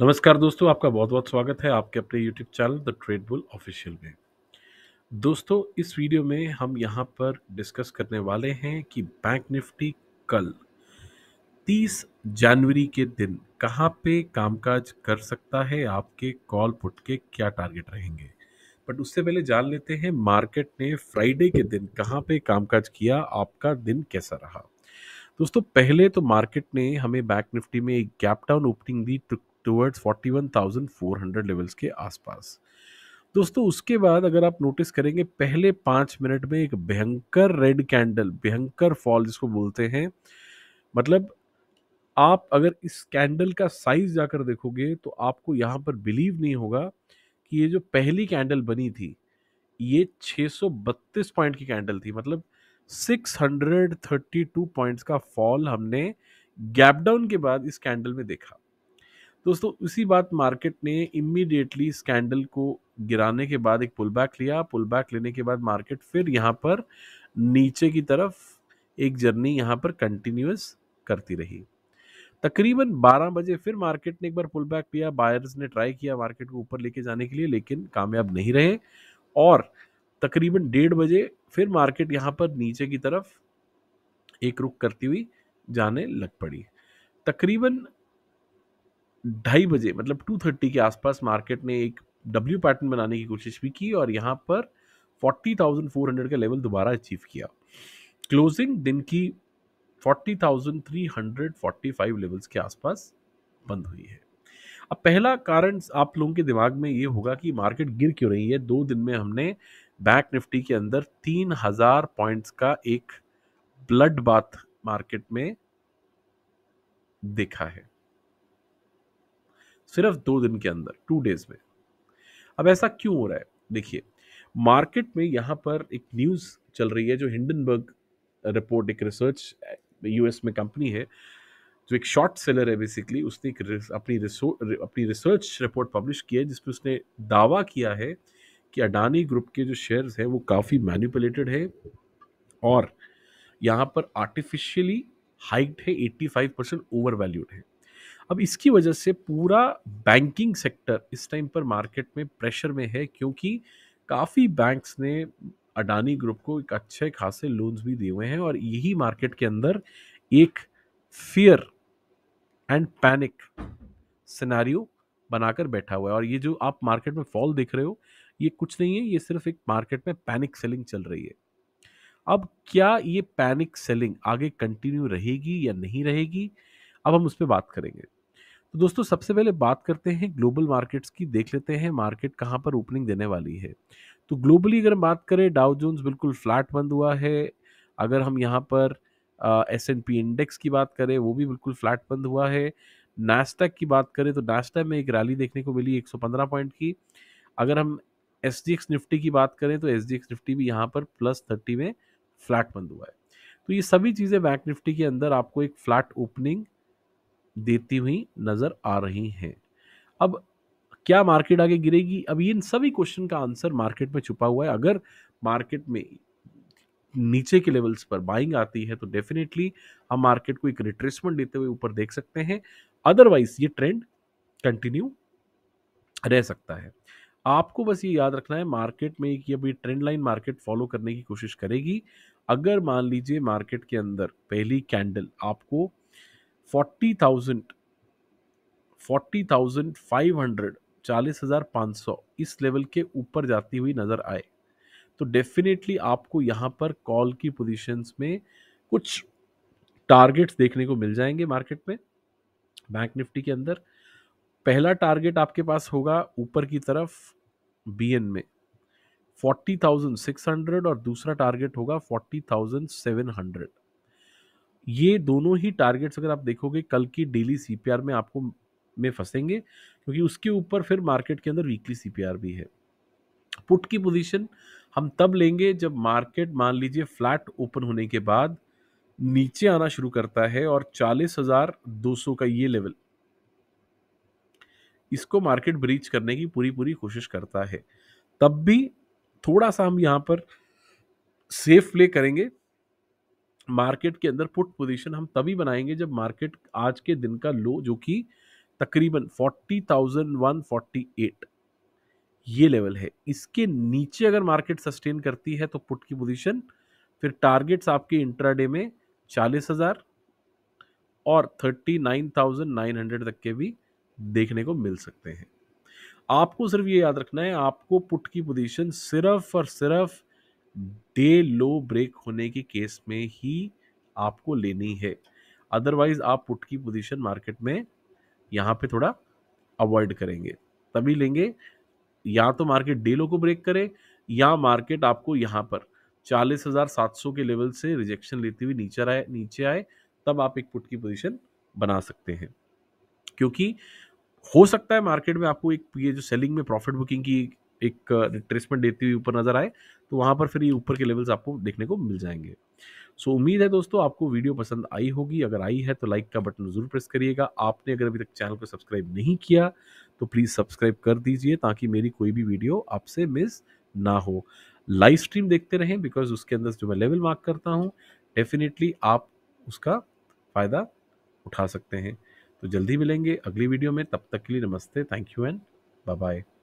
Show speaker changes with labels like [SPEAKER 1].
[SPEAKER 1] नमस्कार दोस्तों आपका बहुत बहुत स्वागत है आपके अपने YouTube channel the Trade Bull official में दोस्तों इस वीडियो में हम यहाँ पर डिस्कस करने वाले हैं कि बैंक निफ्टी कल 30 जनवरी के दिन कहां पे कामकाज कर सकता है आपके कॉल पुट के क्या टारगेट रहेंगे बट उससे पहले जान लेते हैं मार्केट ने फ्राइडे के दिन कहाँ पे कामकाज किया आपका दिन कैसा रहा दोस्तों पहले तो मार्केट ने हमें बैंक निफ्टी में एक गैप डाउन ओपनिंग दी तो towards forty one thousand four hundred levels के आसपास दोस्तों उसके बाद अगर आप नोटिस करेंगे पहले पाँच मिनट में एक भयंकर रेड कैंडल भयंकर फॉल जिसको बोलते हैं मतलब आप अगर इस कैंडल का साइज जाकर देखोगे तो आपको यहाँ पर बिलीव नहीं होगा कि ये जो पहली कैंडल बनी थी ये 632 पॉइंट की कैंडल थी मतलब 632 पॉइंट्स का फॉल हमने गैप डाउन के बाद इस कैंडल में देखा दोस्तों उसी बात मार्केट ने इमीडिएटली स्कैंडल को गिराने के बाद एक पुल बैक लिया पुल बैक लेने के बाद मार्केट फिर यहाँ पर नीचे की तरफ एक जर्नी यहाँ पर कंटिन्यूस करती रही तकरीबन 12 बजे फिर मार्केट ने एक बार पुल बैक लिया बायर्स ने ट्राई किया मार्केट को ऊपर लेके जाने के लिए लेकिन कामयाब नहीं रहे और तकरीबन डेढ़ बजे फिर मार्केट यहाँ पर नीचे की तरफ एक रुख करती हुई जाने लग पड़ी तकरीबन ढाई बजे मतलब टू थर्टी के आसपास मार्केट ने एक डब्ल्यू पैटर्न बनाने की कोशिश भी की और यहाँ पर फोर्टी थाउजेंड फोर हंड्रेड का लेवल दोबारा अचीव किया क्लोजिंग दिन की forty thousand three hundred forty five levels के आसपास बंद हुई है अब पहला कारण आप लोगों के दिमाग में ये होगा कि मार्केट गिर क्यों रही है दो दिन में हमने बैंक निफ्टी के अंदर तीन हजार पॉइंट्स का एक ब्लड बाथ मार्केट में देखा है सिर्फ दो दिन के अंदर टू डेज में अब ऐसा क्यों हो रहा है देखिए मार्केट में यहाँ पर एक न्यूज़ चल रही है जो हिंडनबर्ग रिपोर्ट एक रिसर्च यूएस में कंपनी है जो एक शॉर्ट सेलर है बेसिकली उसने एक अपनी रिसो अपनी रिसर्च रिपोर्ट पब्लिश की है जिसमें उसने दावा किया है कि अडानी ग्रुप के जो शेयर्स हैं वो काफ़ी मैनिपुलेटेड है और यहाँ पर आर्टिफिशियली हाइक्ड है 85 परसेंट ओवर वैल्यूड है अब इसकी वजह से पूरा बैंकिंग सेक्टर इस टाइम पर मार्केट में प्रेशर में है क्योंकि काफ़ी बैंक्स ने अडानी ग्रुप को एक अच्छे खासे लोन्स भी दिए हुए हैं और यही मार्केट के अंदर एक फियर एंड पैनिक सिनारियो बनाकर बैठा हुआ है और ये जो आप मार्केट में फॉल देख रहे हो ये कुछ नहीं है ये सिर्फ एक मार्केट में पैनिक सेलिंग चल रही है अब क्या ये पैनिक सेलिंग आगे कंटिन्यू रहेगी या नहीं रहेगी अब हम उस पर बात करेंगे तो दोस्तों सबसे पहले बात करते हैं ग्लोबल मार्केट्स की देख लेते हैं मार्केट कहाँ पर ओपनिंग देने वाली है तो ग्लोबली अगर बात करें डाउ जोन्स बिल्कुल फ्लैट बंद हुआ है अगर हम यहाँ पर एस एन पी इंडेक्स की बात करें वो भी बिल्कुल फ्लैट बंद हुआ है नास्टैक की बात करें तो नास्टैक में एक रैली देखने को मिली 115 पॉइंट की अगर हम एस डी एक्स निफ्टी की बात करें तो एस डी एक्स निफ्टी भी यहाँ पर प्लस थर्टी में फ्लैट बंद हुआ है तो ये सभी चीज़ें बैंक निफ्टी के अंदर आपको एक फ्लैट ओपनिंग देती हुई नज़र आ रही हैं अब क्या मार्केट आगे गिरेगी अब इन सभी क्वेश्चन का आंसर मार्केट में छुपा हुआ है अगर मार्केट में नीचे के लेवल्स पर बाइंग आती है तो डेफिनेटली हम मार्केट को एक रिट्रेसमेंट लेते हुए ऊपर देख सकते हैं अदरवाइज ये ट्रेंड कंटिन्यू रह सकता है आपको बस ये याद रखना है मार्केट में एक अभी ट्रेंड लाइन मार्केट फॉलो करने की कोशिश करेगी अगर मान लीजिए मार्केट के अंदर पहली कैंडल आपको forty thousand forty thousand five hundred चालीस हज़ार पाँच सौ इस लेवल के ऊपर जाती हुई नज़र आए तो डेफिनेटली आपको यहाँ पर कॉल की पोजीशंस में कुछ टारगेट्स देखने को मिल जाएंगे मार्केट में बैंक निफ्टी के अंदर पहला टारगेट आपके पास होगा ऊपर की तरफ बी एन में हंड्रेड और दूसरा टारगेट होगा फोर्टी थाउजेंड सेवन हंड्रेड ये दोनों ही टारगेट्स अगर आप देखोगे कल की डेली सीपीआर में आपको में फंसेंगे क्योंकि उसके ऊपर फिर मार्केट के अंदर वीकली सीपीआर भी है पुट की पोजीशन हम तब लेंगे जब मार्केट मान लीजिए फ्लैट ओपन होने के बाद नीचे आना शुरू करता है और चालीस हजार दो सौ का ये लेवल इसको मार्केट ब्रीच करने की पूरी पूरी कोशिश करता है तब भी थोड़ा सा हम यहाँ पर सेफ प्ले करेंगे मार्केट के अंदर पुट पोजीशन हम तभी बनाएंगे जब मार्केट आज के दिन का लो जो कि तकरीबन forty thousand one forty eight ये लेवल है इसके नीचे अगर मार्केट सस्टेन करती है तो पुट की पोजीशन फिर टारगेट्स आपके इंट्राडे में चालीस हज़ार और thirty nine thousand nine hundred तक के भी देखने को मिल सकते हैं आपको सिर्फ ये याद रखना है आपको पुट की पोजीशन सिर्फ और सिर्फ डे लो ब्रेक होने के केस में ही आपको लेनी है अदरवाइज आप पुट की पोजीशन मार्केट में यहाँ पे थोड़ा अवॉइड करेंगे तभी लेंगे या तो मार्केट डे लो को ब्रेक करे या मार्केट आपको यहाँ पर चालीस हज़ार सात सौ के लेवल से रिजेक्शन लेते हुए नीचे आए नीचे आए तब आप एक पुट की पोजीशन बना सकते हैं क्योंकि हो सकता है मार्केट में आपको एक ये जो सेलिंग में प्रॉफिट बुकिंग की एक रिट्रेसमेंट देती हुई ऊपर नज़र आए तो वहाँ पर फिर ये ऊपर के लेवल्स आपको देखने को मिल जाएंगे सो उम्मीद है दोस्तों आपको वीडियो पसंद आई होगी अगर आई है तो लाइक का बटन ज़रूर प्रेस करिएगा आपने अगर अभी तक चैनल को सब्सक्राइब नहीं किया तो प्लीज़ सब्सक्राइब कर दीजिए ताकि मेरी कोई भी वीडियो आपसे मिस ना हो लाइव स्ट्रीम देखते रहें बिकॉज उसके अंदर जो मैं लेवल मार्क करता हूँ डेफिनेटली आप उसका फ़ायदा उठा सकते हैं तो जल्दी मिलेंगे अगली वीडियो में तब तक के लिए नमस्ते thank you and bye bye